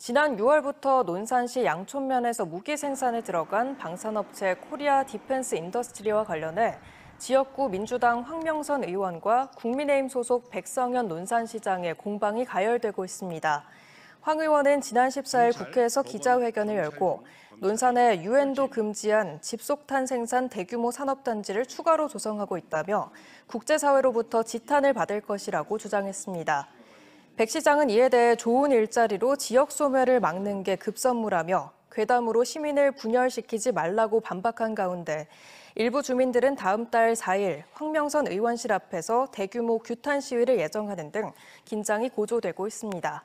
지난 6월부터 논산시 양촌면에서 무기 생산에 들어간 방산업체 코리아 디펜스 인더스트리와 관련해 지역구 민주당 황명선 의원과 국민의힘 소속 백성현 논산시장의 공방이 가열되고 있습니다. 황 의원은 지난 14일 국회에서 기자회견을 열고 논산에 유엔도 금지한 집속탄 생산 대규모 산업단지를 추가로 조성하고 있다며 국제사회로부터 지탄을 받을 것이라고 주장했습니다. 백 시장은 이에 대해 좋은 일자리로 지역 소멸을 막는 게 급선무라며 괴담으로 시민을 분열시키지 말라고 반박한 가운데 일부 주민들은 다음 달 4일 황명선 의원실 앞에서 대규모 규탄 시위를 예정하는 등 긴장이 고조되고 있습니다.